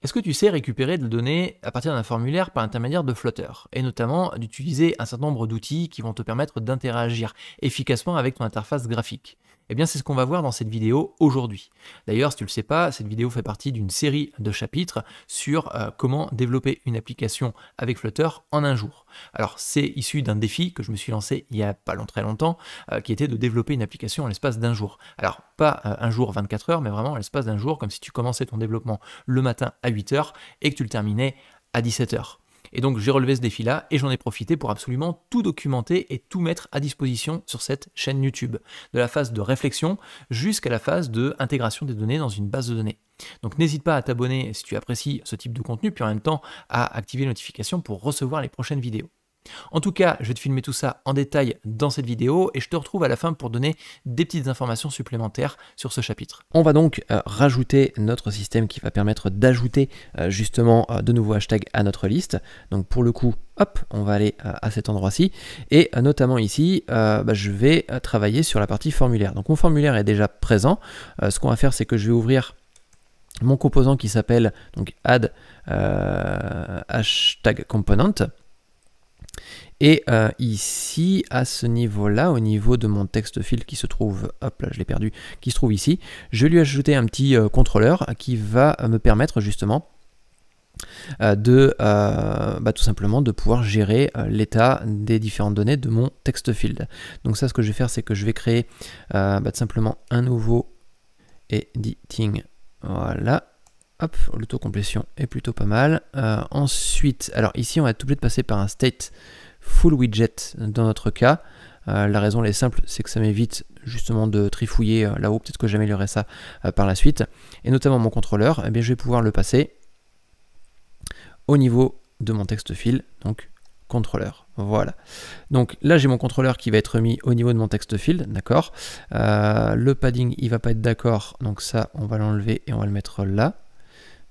Est-ce que tu sais récupérer des données à partir d'un formulaire par intermédiaire de flotteurs et notamment d'utiliser un certain nombre d'outils qui vont te permettre d'interagir efficacement avec ton interface graphique eh bien, c'est ce qu'on va voir dans cette vidéo aujourd'hui. D'ailleurs, si tu ne le sais pas, cette vidéo fait partie d'une série de chapitres sur euh, comment développer une application avec Flutter en un jour. Alors, c'est issu d'un défi que je me suis lancé il n'y a pas long, très longtemps, euh, qui était de développer une application en l'espace d'un jour. Alors, pas euh, un jour 24 heures, mais vraiment en l'espace d'un jour, comme si tu commençais ton développement le matin à 8 heures et que tu le terminais à 17 heures. Et donc j'ai relevé ce défi-là et j'en ai profité pour absolument tout documenter et tout mettre à disposition sur cette chaîne YouTube, de la phase de réflexion jusqu'à la phase de intégration des données dans une base de données. Donc n'hésite pas à t'abonner si tu apprécies ce type de contenu, puis en même temps à activer les notifications pour recevoir les prochaines vidéos. En tout cas, je vais te filmer tout ça en détail dans cette vidéo et je te retrouve à la fin pour donner des petites informations supplémentaires sur ce chapitre. On va donc euh, rajouter notre système qui va permettre d'ajouter euh, justement euh, de nouveaux hashtags à notre liste. Donc pour le coup, hop, on va aller à cet endroit-ci. Et notamment ici, bah, je vais travailler sur la partie formulaire. Donc mon formulaire est déjà présent. ce qu'on va faire, c'est que je vais ouvrir mon composant qui s'appelle donc add hashtag component et euh, ici, à ce niveau-là, au niveau de mon texte field qui se trouve, hop là, je l'ai perdu, qui se trouve ici, je vais lui ajouter un petit euh, contrôleur qui va euh, me permettre justement de bah, tout simplement de pouvoir gérer l'état des différentes données de mon texte field. Donc ça, ce que je vais faire, c'est que je vais créer bah, tout simplement un nouveau editing. Voilà, Hop, l'autocomplétion est plutôt pas mal. ensuite, alors ici, on va être obligé de passer par un state full widget dans notre cas. Euh, la raison elle est simple, c'est que ça m'évite justement de trifouiller euh, là-haut, peut-être que j'améliorerai ça euh, par la suite. Et notamment mon contrôleur, et eh bien, je vais pouvoir le passer au niveau de mon texte fil, donc contrôleur. Voilà. Donc là, j'ai mon contrôleur qui va être mis au niveau de mon texte field, d'accord Le padding, il va pas être d'accord, donc ça, on va l'enlever et on va le mettre là.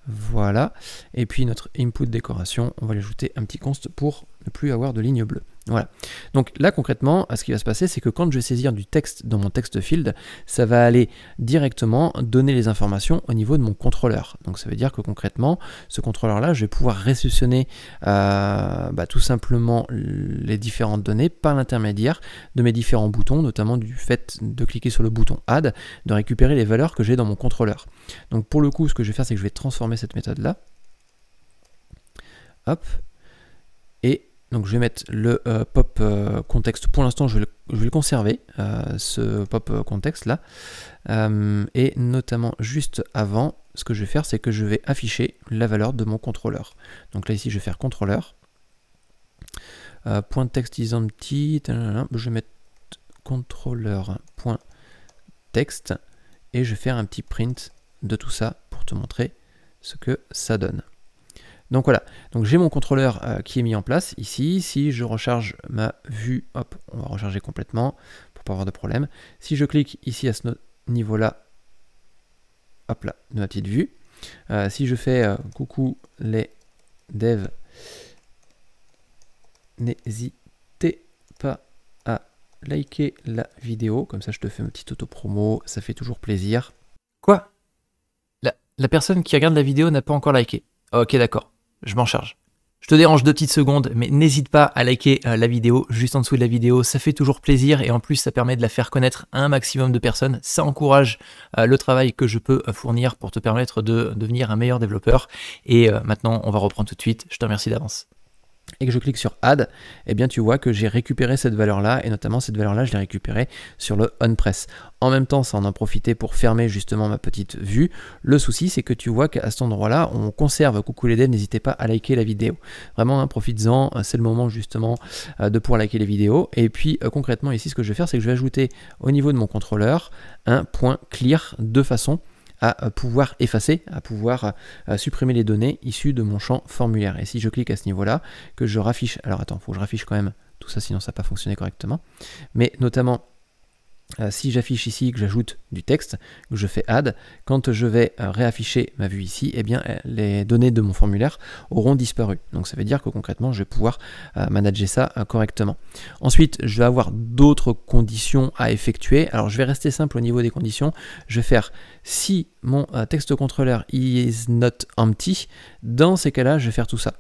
Voilà. Et puis notre input décoration, on va lui ajouter un petit const pour plus avoir de ligne bleue. Voilà. Donc là concrètement, ce qui va se passer, c'est que quand je vais saisir du texte dans mon texte field, ça va aller directement donner les informations au niveau de mon contrôleur. Donc ça veut dire que concrètement, ce contrôleur-là, je vais pouvoir réceptionner euh, bah, tout simplement les différentes données par l'intermédiaire de mes différents boutons, notamment du fait de cliquer sur le bouton Add, de récupérer les valeurs que j'ai dans mon contrôleur. Donc pour le coup, ce que je vais faire, c'est que je vais transformer cette méthode-là. Hop, donc je vais mettre le euh, pop euh, contexte. Pour l'instant, je, vais le conserver, euh, ce pop contexte là. et notamment juste avant, ce que je vais faire, c'est que je vais afficher la valeur de mon contrôleur. Donc là ici, je vais faire contrôleur. point texte is empty. Je vais mettre contrôleur point texte et je vais faire un petit print de tout ça pour te montrer ce que ça donne. Donc voilà, donc j'ai mon contrôleur euh, qui est mis en place ici. Si je recharge ma vue, hop, on va recharger complètement pour pas avoir de problème. Si je clique ici à ce niveau-là, hop là, de ma petite vue. Euh, si je fais euh, coucou les devs, n'hésitez pas à liker la vidéo, comme ça je te fais une petite auto-promo, ça fait toujours plaisir. Quoi la, la personne qui regarde la vidéo n'a pas encore liké. Ok, d'accord je m'en charge. Je te dérange deux petites secondes, mais n'hésite pas à liker euh, la vidéo juste en dessous de la vidéo, ça fait toujours plaisir et en plus ça permet de la faire connaître à un maximum de personnes, ça encourage euh, le travail que je peux euh, fournir pour te permettre de devenir un meilleur développeur. Et maintenant on va reprendre tout de suite, je te remercie d'avance et que je clique sur Add, eh bien tu vois que j'ai récupéré cette valeur-là, et notamment cette valeur-là, je l'ai récupérée sur le on-press. En même temps, ça en a profité pour fermer justement ma petite vue. Le souci, c'est que tu vois qu'à cet endroit-là, on conserve coucou les devs, n'hésitez pas à liker la vidéo. Vraiment, hein, profites-en, euh, c'est le moment justement euh, de pouvoir liker les vidéos. Et puis euh, concrètement, ici, ce que je vais faire, c'est que je vais ajouter au niveau de mon contrôleur un point clear de façon à euh, pouvoir effacer, à pouvoir euh, supprimer les données issues de mon champ formulaire. Et si je clique à ce niveau-là, que je raffiche, alors attends, faut que je raffiche quand même tout ça, sinon ça n'a pas fonctionné correctement, mais notamment euh, si j'affiche ici, que j'ajoute du texte, que je fais add, quand je vais euh, réafficher ma vue ici, eh bien euh, les données de mon formulaire auront disparu. Donc ça veut dire que concrètement, je vais pouvoir manager ça correctement. Ensuite, je vais avoir d'autres conditions à effectuer. Alors je vais rester simple au niveau des conditions. Je vais faire si mon texte contrôleur is not empty, dans ces cas-là, je vais faire tout ça.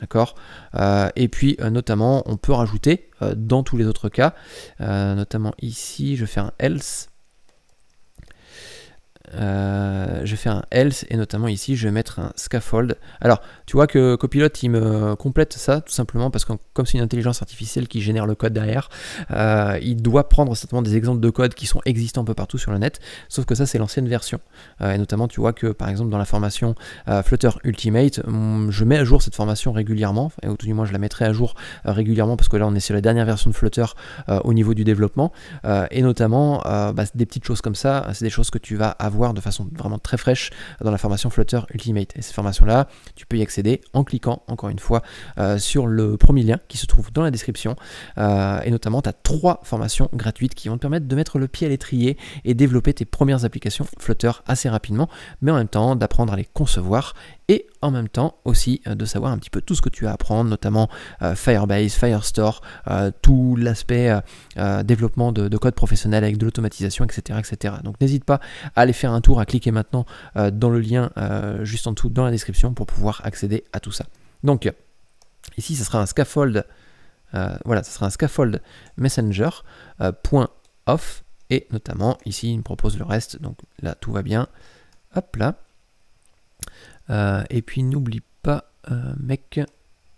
D'accord euh, Et puis euh, notamment, on peut rajouter euh, dans tous les autres cas, notamment ici, je fais un else, euh, je fais un else et notamment ici je vais mettre un scaffold. Alors tu vois que Copilot il me complète ça tout simplement parce que comme c'est une intelligence artificielle qui génère le code derrière, euh, il doit prendre certainement des exemples de code qui sont existants un peu partout sur le net, sauf que ça c'est l'ancienne version. Euh, et notamment tu vois que par exemple dans la formation Flutter Ultimate, mm, je mets à jour cette formation régulièrement, et au tout du moins je la mettrai à jour régulièrement parce que là on est sur la dernière version de Flutter au niveau du développement, et notamment bah, des petites choses comme ça, c'est des choses que tu vas avoir de façon vraiment très fraîche dans la formation Flutter Ultimate. Et ces formation-là, tu peux y accéder en cliquant, encore une fois, euh, sur le premier lien qui se trouve dans la description. Euh, et notamment, tu as trois formations gratuites qui vont te permettre de mettre le pied à l'étrier et développer tes premières applications Flutter assez rapidement, mais en même temps d'apprendre à les concevoir et en même temps aussi euh, de savoir un petit peu tout ce que tu as à apprendre, notamment euh, Firebase, Firestore, euh, tout l'aspect développement de, code professionnel avec de l'automatisation, etc., etc. Donc n'hésite pas à aller faire un tour, à cliquer maintenant dans le lien juste en dessous dans la description pour pouvoir accéder à tout ça. Donc ici, ce sera un scaffold, voilà, ce sera un scaffold messenger.off et notamment ici, il me propose le reste, donc là tout va bien. Hop là. Euh, et puis n'oublie pas, euh, mec,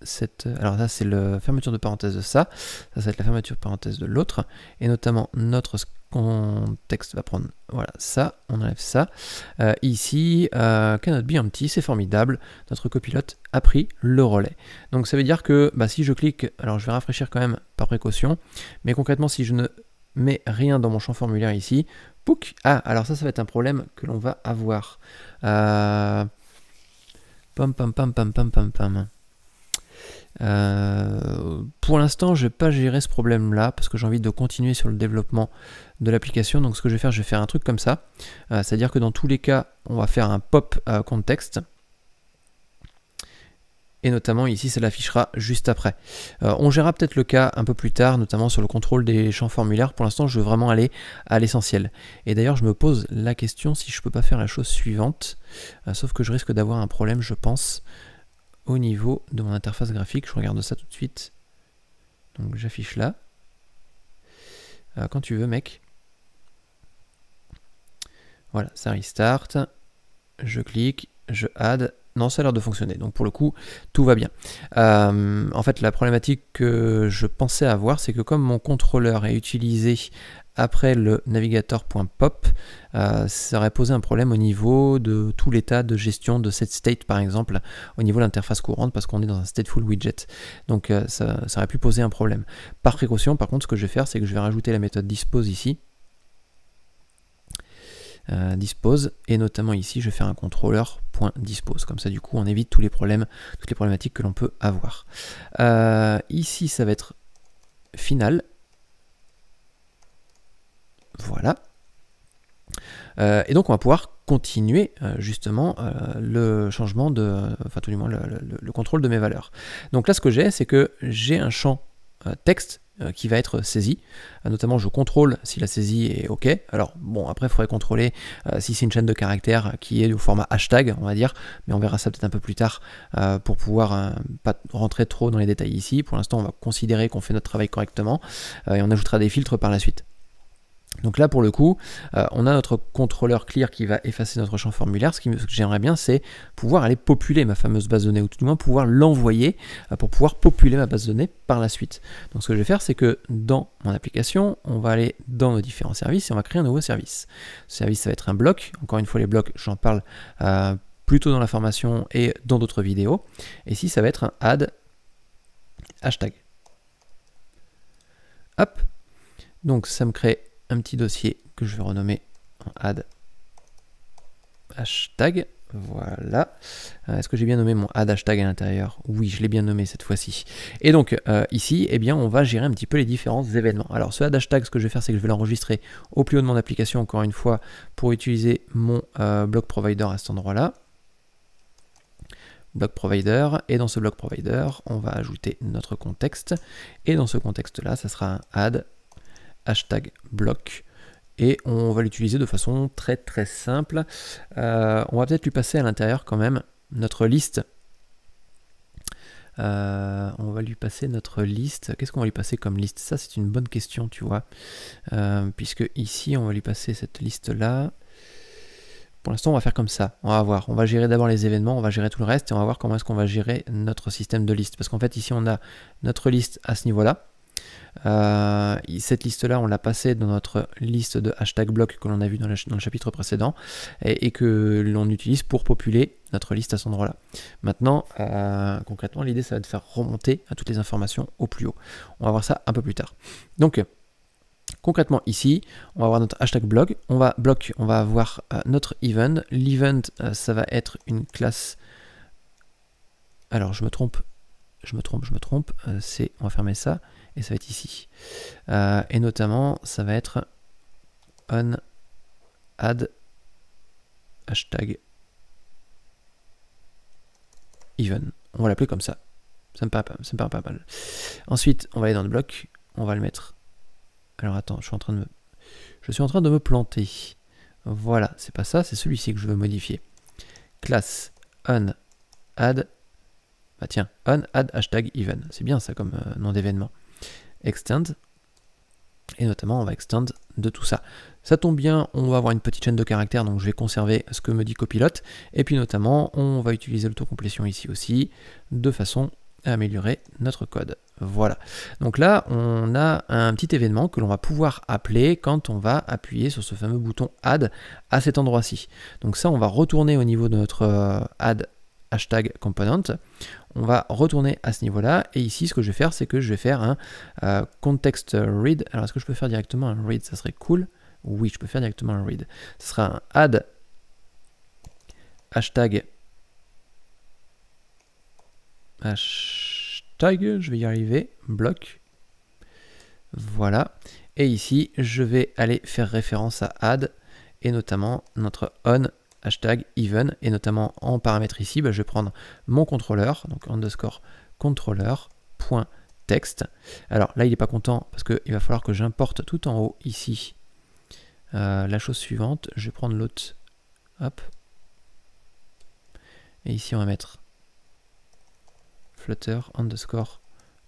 cette. Euh, alors ça c'est la fermeture de parenthèse de ça, ça, va être la fermeture de parenthèse de l'autre, et notamment notre contexte va prendre voilà ça, on enlève ça. ici, euh, Cannot Be Empty, c'est formidable, notre copilote a pris le relais. Donc ça veut dire que bah, si je clique, alors je vais rafraîchir quand même par précaution, mais concrètement si je ne mets rien dans mon champ formulaire ici, pouc, ah alors ça ça va être un problème que l'on va avoir. Pam pam pam pam pam pam pam. Euh, pour l'instant, je vais pas gérer ce problème-là parce que j'ai envie de continuer sur le développement de l'application. Donc, ce que je vais faire, je vais faire un truc comme ça, euh, c'est-à-dire que dans tous les cas, on va faire un pop euh, contexte et notamment ici ça l'affichera juste après. Euh, on gérera peut-être le cas un peu plus tard, notamment sur le contrôle des champs formulaires. Pour l'instant, je veux vraiment aller à l'essentiel. Et d'ailleurs, je me pose la question si je peux pas faire la chose suivante, euh, sauf que je risque d'avoir un problème, je pense, au niveau de mon interface graphique. Je regarde ça tout de suite. Donc j'affiche là. Euh, quand tu veux, mec. Voilà, ça restart. Je clique, je add, non, ça a l'air de fonctionner. Donc pour le coup, tout va bien. Euh, en fait, la problématique que je pensais avoir, c'est que comme mon contrôleur est utilisé après le navigator.pop, euh, ça aurait posé un problème au niveau de tout l'état de gestion de cette state, par exemple, au niveau de l'interface courante, parce qu'on est dans un stateful widget. Donc euh, ça aurait pu poser un problème. Par précaution, par contre, ce que je vais faire, c'est que je vais rajouter la méthode dispose ici, euh, dispose. Et notamment ici, je vais faire un contrôleur.dispose. Comme ça, du coup, on évite tous les problèmes, toutes les problématiques que l'on peut avoir. Euh, ici, ça va être final. Voilà. Euh, et donc, on va pouvoir continuer justement le changement de, enfin tout du moins le contrôle de mes valeurs. Donc là, ce que j'ai, c'est que j'ai un champ texte euh, qui va être saisie. Euh, notamment, je contrôle si la saisie est OK. Alors, bon, après, il faudrait contrôler euh, si c'est une chaîne de caractères qui est au format hashtag, on va dire, mais on verra ça peut-être un peu plus tard pour pouvoir pas rentrer trop dans les détails ici. Pour l'instant, on va considérer qu'on fait notre travail correctement et on ajoutera des filtres par la suite. Donc là, pour le coup, euh, on a notre contrôleur clear qui va effacer notre champ formulaire. Ce, qui, me que j'aimerais bien, c'est pouvoir aller populer ma fameuse base de données, ou tout du moins pouvoir l'envoyer euh, pour pouvoir populer ma base de données par la suite. Donc ce que je vais faire, c'est que dans mon application, on va aller dans nos différents services et on va créer un nouveau service. Ce service, ça va être un bloc. Encore une fois, les blocs, j'en parle euh, plutôt dans la formation et dans d'autres vidéos. Et ici, ça va être un add hashtag. Hop. Donc ça me crée un petit dossier que je vais renommer en add hashtag. Voilà. Euh, est-ce que j'ai bien nommé mon add hashtag à l'intérieur Oui, je l'ai bien nommé cette fois-ci. Et donc euh, ici, eh bien, on va gérer un petit peu les différents événements. Alors ce add hashtag, ce que je vais faire, c'est que je vais l'enregistrer au plus haut de mon application, encore une fois, pour utiliser mon euh, block provider à cet endroit-là. Block provider. Et dans ce block provider, on va ajouter notre contexte. Et dans ce contexte-là, ça sera un add hashtag bloc et on va l'utiliser de façon très très simple. Euh, on va peut-être lui passer à l'intérieur quand même notre liste. Euh, on va lui passer notre liste. Qu'est-ce qu'on va lui passer comme liste Ça c'est une bonne question, tu vois. Euh, puisque ici on va lui passer cette liste là. Pour l'instant on va faire comme ça. On va voir. On va gérer d'abord les événements, on va gérer tout le reste et on va voir comment est-ce qu'on va gérer notre système de liste. Parce qu'en fait ici on a notre liste à ce niveau là euh, cette liste-là, on l'a passée dans notre liste de hashtag bloc que l'on a vu dans, le chapitre précédent et, que l'on utilise pour populer notre liste à cet endroit-là. Maintenant, euh, concrètement, l'idée, ça va de faire remonter à toutes les informations au plus haut. On va voir ça un peu plus tard. Donc, Concrètement ici, on va avoir notre hashtag blog, on va bloc, on va avoir euh, notre event. L'event, ça va être une classe. Alors je me trompe, je me trompe, je me trompe. c'est, on va fermer ça et ça va être ici. Euh, et notamment, ça va être on add hashtag even. On va l'appeler comme ça. Ça me, paraît pas, mal. Ensuite, on va aller dans le bloc. On va le mettre. Alors attends, je suis en train de me, je suis en train de me planter. Voilà, c'est pas ça, c'est celui-ci que je veux modifier. classe on add. Bah tiens, on add hashtag even. C'est bien ça comme euh, nom d'événement extend. Et notamment, on va extend de tout ça. Ça tombe bien, on va avoir une petite chaîne de caractères, donc je vais conserver ce que me dit copilote. Et puis notamment, on va utiliser l'autocomplétion ici aussi, de façon à améliorer notre code. Voilà. Donc là, on a un petit événement que l'on va pouvoir appeler quand on va appuyer sur ce fameux bouton Add à cet endroit-ci. Donc ça, on va retourner au niveau de notre euh, Add hashtag component. On va retourner à ce niveau-là. Et ici, ce que je vais faire, c'est que je vais faire un contexte euh, context read. Alors, est-ce que je peux faire directement un read Ça serait cool. Oui, je peux faire directement un read. Ce sera un add hashtag hashtag, je vais y arriver, bloc. Voilà. Et ici, je vais aller faire référence à add et notamment notre on hashtag even, et notamment en paramètre ici, bah, je vais prendre mon contrôleur, donc underscore contrôleur.text. Alors là, il n'est pas content parce qu'il va falloir que j'importe tout en haut ici euh, la chose suivante. Je vais prendre l'autre, hop, et ici on va mettre flutter underscore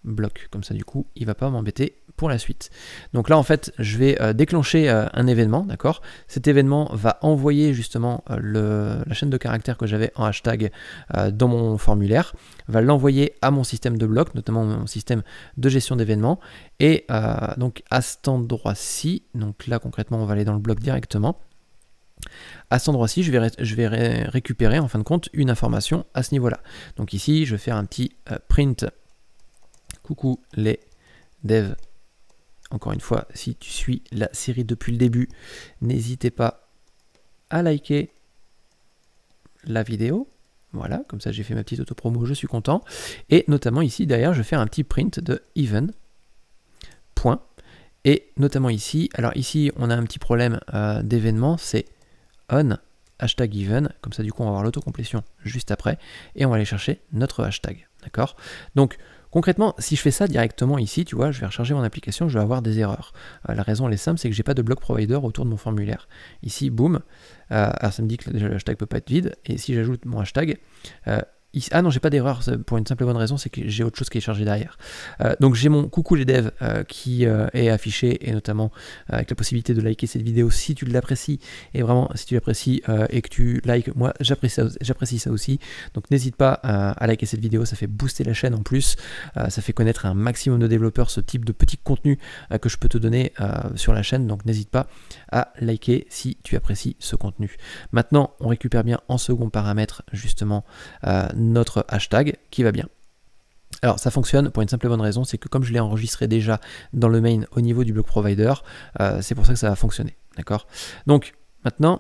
bloc. Comme ça, du coup, il va pas m'embêter pour la suite. Donc là, en fait, je vais euh, déclencher euh, un événement, d'accord Cet événement va envoyer justement euh, la chaîne de caractères que j'avais en hashtag dans mon formulaire, va l'envoyer à mon système de bloc, notamment mon système de gestion d'événements. Et donc à cet endroit-ci, donc là concrètement, on va aller dans le bloc directement. À cet endroit-ci, je vais, je vais récupérer en fin de compte une information à ce niveau-là. Donc ici, je vais faire un petit print. Coucou les devs encore une fois, si tu suis la série depuis le début, n'hésitez pas à liker la vidéo. Voilà, comme ça j'ai fait ma petite auto promo, je suis content. Et notamment ici, derrière, je fais un petit print de even. Point. Et notamment ici, alors ici on a un petit problème euh, d'événement, c'est on hashtag even, comme ça du coup on va avoir l'autocomplétion juste après, et on va aller chercher notre hashtag, d'accord Donc Concrètement, si je fais ça directement ici, tu vois, je vais recharger mon application, je vais avoir des erreurs. Euh, la raison, elle est simple, c'est que j'ai pas de block provider autour de mon formulaire. Ici, boum, euh, alors ça me dit que le hashtag peut pas être vide, et si j'ajoute mon hashtag, euh, ah non, j'ai pas d'erreur pour une simple bonne raison, c'est que j'ai autre chose qui est chargé derrière. Euh, donc j'ai mon coucou les devs euh, qui euh, est affiché et notamment avec la possibilité de liker cette vidéo si tu l'apprécies. Et vraiment, si tu l'apprécies et que tu likes, moi j'apprécie ça, j'apprécie ça aussi. Donc n'hésite pas à liker cette vidéo, ça fait booster la chaîne en plus. ça fait connaître un maximum de développeurs ce type de petit contenu que je peux te donner sur la chaîne. Donc n'hésite pas à liker si tu apprécies ce contenu. Maintenant, on récupère bien en second paramètre justement notre hashtag qui va bien. Alors ça fonctionne pour une simple et bonne raison, c'est que comme je l'ai enregistré déjà dans le main au niveau du bloc provider, euh, c'est pour ça que ça va fonctionner. D'accord Donc maintenant,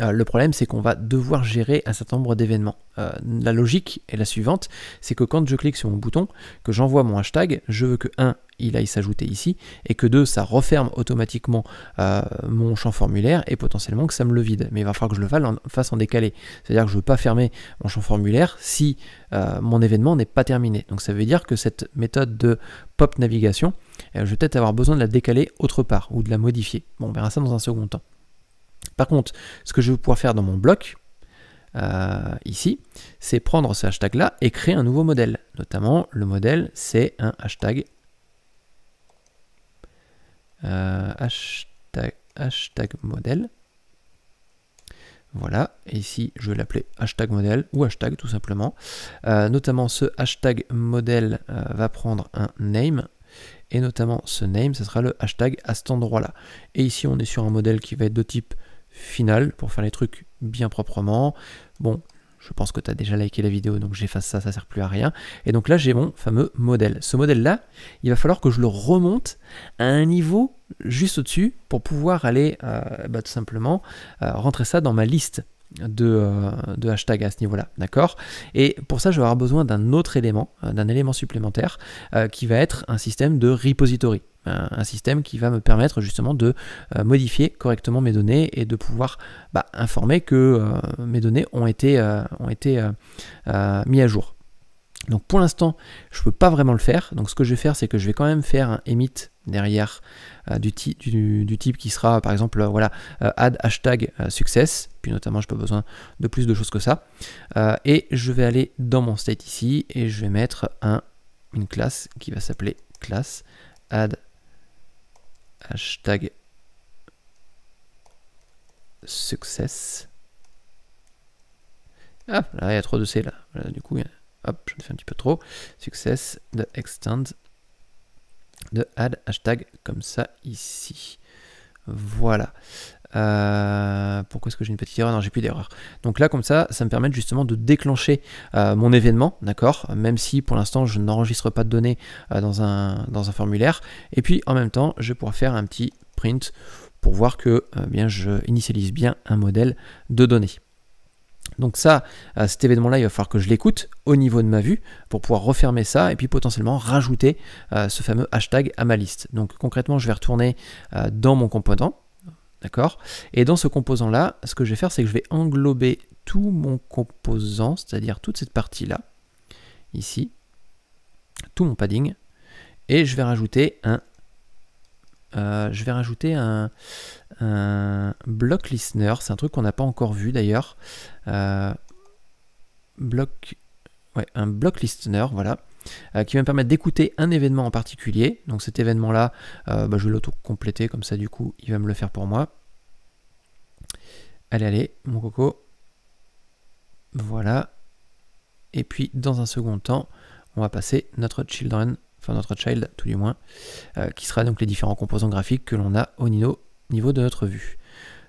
euh, le problème, c'est qu'on va devoir gérer un certain nombre d'événements. Euh, la logique est la suivante, c'est que quand je clique sur mon bouton, que j'envoie mon hashtag, je veux que 1, il aille s'ajouter ici, et que 2, ça referme automatiquement euh, mon champ formulaire, et potentiellement que ça me le vide. Mais il va falloir que je le fasse en décalé. C'est-à-dire que je ne veux pas fermer mon champ formulaire si mon événement n'est pas terminé. Donc ça veut dire que cette méthode de pop navigation, je vais peut-être avoir besoin de la décaler autre part, ou de la modifier. Bon, on verra ça dans un second temps. Par contre, ce que je vais pouvoir faire dans mon bloc, euh, ici, c'est prendre ce hashtag-là et créer un nouveau modèle. Notamment, le modèle, c'est un hashtag. Euh, hashtag, modèle. Voilà, et ici je vais l'appeler hashtag modèle ou hashtag tout simplement. Euh, notamment ce hashtag modèle va prendre un name et notamment ce name, ce sera le hashtag à cet endroit là. Et ici on est sur un modèle qui va être de type Final pour faire les trucs bien proprement. Bon, je pense que tu as déjà liké la vidéo, donc j'efface ça, ça sert plus à rien. Et donc là, j'ai mon fameux modèle. Ce modèle-là, il va falloir que je le remonte à un niveau juste au-dessus pour pouvoir aller euh, bah, tout simplement euh, rentrer ça dans ma liste euh, de, hashtag à ce niveau-là, d'accord Et pour ça, je vais avoir besoin d'un autre élément, euh, d'un élément supplémentaire, euh, qui va être un système de repository, un, système qui va me permettre justement de modifier correctement mes données et de pouvoir bah, informer que mes données ont été, ont été mises à jour. Donc pour l'instant, je ne peux pas vraiment le faire. Donc ce que je vais faire, c'est que je vais quand même faire un emit derrière euh, du, type qui sera par exemple euh, voilà euh, add hashtag success puis notamment je pas besoin de plus de choses que ça et je vais aller dans mon state ici et je vais mettre un, une classe qui va s'appeler classe add hashtag success ah là il y a trop de C là, du coup il y a hop, je fais un petit peu trop, success de extend de add hashtag comme ça ici. Voilà. Euh, pourquoi est-ce que j'ai une petite erreur Non, j'ai plus d'erreur. Donc là, comme ça, ça me permet justement de déclencher euh, mon événement, d'accord Même si pour l'instant, je n'enregistre pas de données euh, dans, un, dans un formulaire. Et puis, en même temps, je vais pouvoir faire un petit print pour voir que bien, je initialise bien un modèle de données. Donc ça, euh, cet événement-là, il va falloir que je l'écoute au niveau de ma vue pour pouvoir refermer ça et puis potentiellement rajouter euh, ce fameux hashtag à ma liste. Donc concrètement, je vais retourner euh, dans mon composant. D'accord Et dans ce composant-là, ce que je vais faire, c'est que je vais englober tout mon composant, c'est-à-dire toute cette partie-là, ici, tout mon padding, et je vais rajouter un, je vais rajouter un, un euh, block listener, c'est un truc qu'on n'a pas encore vu d'ailleurs. Euh, block, ouais, un block listener, voilà. Euh, qui va me permettre d'écouter un événement en particulier. Donc cet événement-là, bah, je vais l'auto-compléter, comme ça du coup, il va me le faire pour moi. Allez, allez, mon coco. Voilà. Et puis dans un second temps, on va passer notre children, enfin notre child tout du moins, qui sera donc les différents composants graphiques que l'on a au Nino niveau de notre vue.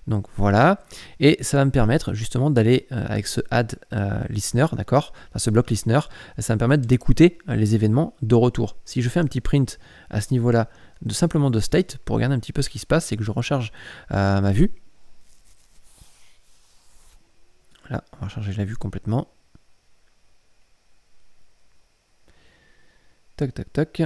Donc voilà, et ça va me permettre justement d'aller euh, avec ce add euh, listener, d'accord, ce bloc listener, ça va me permettre d'écouter euh, les événements de retour. Si je fais un petit print à ce niveau-là, de simplement de state, pour regarder un petit peu ce qui se passe c'est que je recharge ma vue. Là, on va recharger la vue complètement. Tac, tac, tac.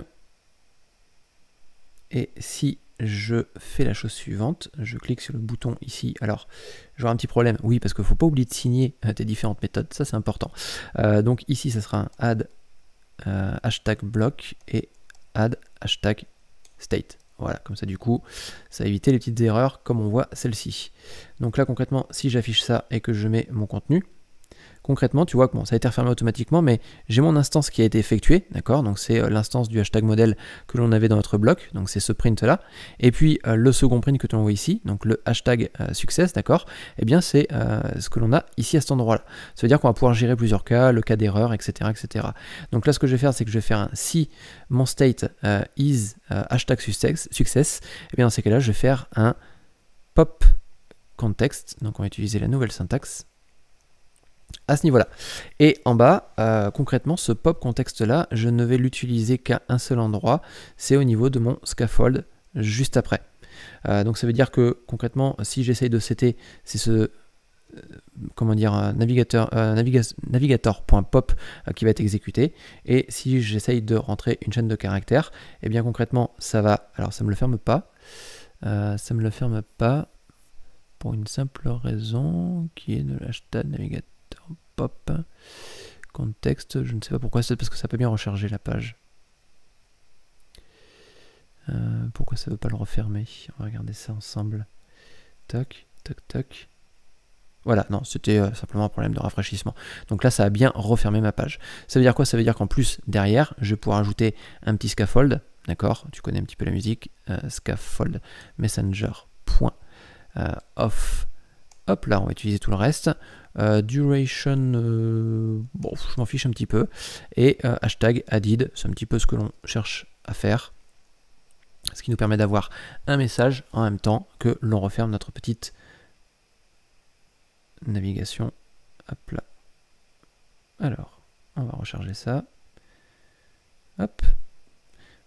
Et si je fais la chose suivante, je clique sur le bouton ici. Alors, j'aurai un petit problème, oui, parce qu'il ne faut pas oublier de signer euh, tes différentes méthodes, ça c'est important. Euh, donc ici, ça sera un add euh, hashtag block et add hashtag state. Voilà, comme ça du coup, ça évite les petites erreurs comme on voit celle-ci. Donc là concrètement, si j'affiche ça et que je mets mon contenu, concrètement, tu vois que bon, ça a été refermé automatiquement, mais j'ai mon instance qui a été effectuée, d'accord Donc c'est euh, l'instance du hashtag modèle que l'on avait dans notre bloc, donc c'est ce print là. Et puis euh, le second print que tu envoies ici, donc le hashtag euh, success, d'accord eh bien c'est ce que l'on a ici à cet endroit là. Ça veut dire qu'on va pouvoir gérer plusieurs cas, le cas d'erreur, etc., etc. Donc là ce que je vais faire, c'est que je vais faire un si mon state is hashtag success, success, eh bien dans ces cas là, je vais faire un pop context, donc on va utiliser la nouvelle syntaxe à ce niveau-là. Et en bas, euh, concrètement, ce pop contexte-là, je ne vais l'utiliser qu'à un seul endroit, c'est au niveau de mon scaffold juste après. Euh, donc ça veut dire que concrètement, si j'essaye de c'était, c'est ce euh, comment dire navigateur naviga navigator.pop qui va être exécuté et si j'essaye de rentrer une chaîne de caractères et eh bien concrètement ça va alors ça me le ferme pas ça me le ferme pas pour une simple raison qui est de l'hashtag navigateur pop. Hein. Contexte, je ne sais pas pourquoi, c'est parce que ça peut bien recharger la page. Euh, pourquoi ça ne veut pas le refermer On va regarder ça ensemble. Toc, toc, toc. Voilà, non, c'était euh, simplement un problème de rafraîchissement. Donc là, ça a bien refermé ma page. Ça veut dire quoi Ça veut dire qu'en plus, derrière, je vais pouvoir ajouter un petit scaffold. D'accord Tu connais un petit peu la musique. Euh, scaffold messenger. Point, off. Hop là, on va utiliser tout le reste. Euh, duration, euh, bon, je m'en fiche un petit peu. Et euh, hashtag added, c'est un petit peu ce que l'on cherche à faire. Ce qui nous permet d'avoir un message en même temps que l'on referme notre petite navigation. Hop là. Alors, on va recharger ça. Hop.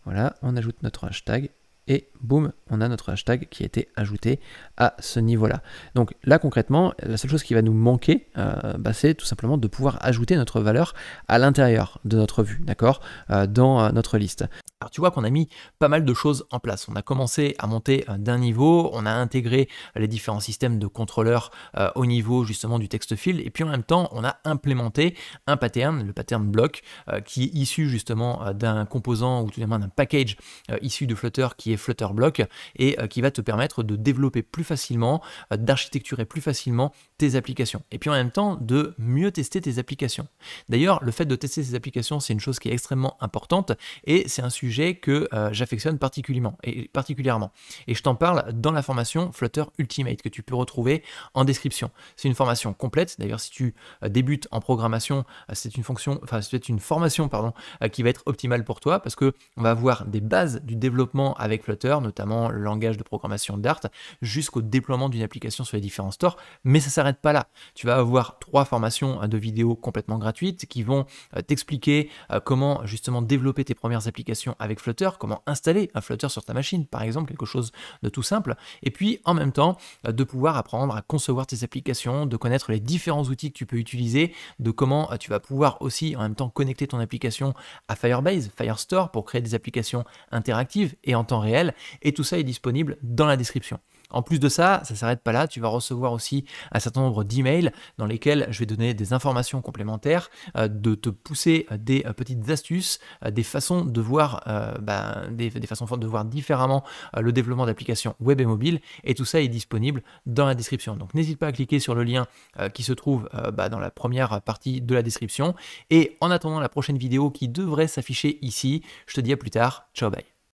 Voilà, on ajoute notre hashtag et boum, on a notre hashtag qui a été ajouté à ce niveau-là. Donc là concrètement, la seule chose qui va nous manquer, euh, bah, c'est tout simplement de pouvoir ajouter notre valeur à l'intérieur de notre vue, d'accord, euh, dans euh, notre liste. Alors tu vois qu'on a mis pas mal de choses en place. On a commencé à monter euh, d'un niveau, on a intégré les différents systèmes de contrôleurs euh, au niveau justement du texte fil et puis en même temps on a implémenté un pattern, le pattern block, euh, qui est issu justement d'un composant ou tout simplement d'un package issu de Flutter qui est Flutter block et qui va te permettre de développer plus facilement, d'architecturer plus facilement tes applications. Et puis en même temps de mieux tester tes applications. D'ailleurs le fait de tester ces applications c'est une chose qui est extrêmement importante et c'est un sujet que euh, j'affectionne particulièrement et, particulièrement. et je t'en parle dans la formation Flutter Ultimate que tu peux retrouver en description. C'est une formation complète. D'ailleurs, si tu euh, débutes en programmation, euh, c'est une fonction, enfin c'est une formation pardon, qui va être optimale pour toi parce que on va avoir des bases du développement avec Flutter, notamment le langage de programmation Dart, jusqu'au déploiement d'une application sur les différents stores. Mais ça s'arrête pas là. Tu vas avoir trois formations de vidéos complètement gratuites qui vont t'expliquer comment justement développer tes premières applications avec Flutter, comment installer un Flutter sur ta machine, par exemple, quelque chose de tout simple. Et puis en même temps, euh, de pouvoir apprendre à concevoir tes applications, de connaître les différents outils que tu peux utiliser, de comment euh, tu vas pouvoir aussi en même temps connecter ton application à Firebase, Firestore pour créer des applications interactives et en temps réel. Et tout ça est disponible dans la description. En plus de ça, ça ne s'arrête pas là, tu vas recevoir aussi un certain nombre d'emails dans lesquels je vais donner des informations complémentaires, euh, de te pousser euh, des euh, petites astuces, des façons de voir, ben, façons de voir différemment le développement d'applications web et mobile, et tout ça est disponible dans la description. Donc n'hésite pas à cliquer sur le lien qui se trouve ben, dans la première partie de la description. Et en attendant la prochaine vidéo qui devrait s'afficher ici, je te dis à plus tard, ciao bye.